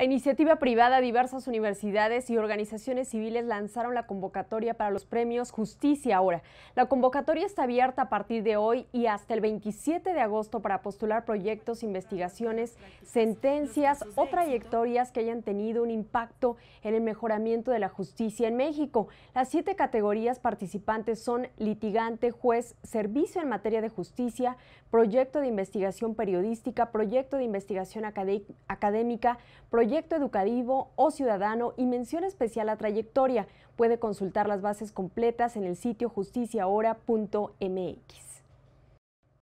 A iniciativa privada, diversas universidades y organizaciones civiles lanzaron la convocatoria para los premios Justicia Ahora. La convocatoria está abierta a partir de hoy y hasta el 27 de agosto para postular proyectos, investigaciones, sentencias o trayectorias que hayan tenido un impacto en el mejoramiento de la justicia en México. Las siete categorías participantes son litigante, juez, servicio en materia de justicia, proyecto de investigación periodística, proyecto de investigación académica, proyecto proyecto educativo o ciudadano y mención especial a trayectoria. Puede consultar las bases completas en el sitio justiciahora.mx.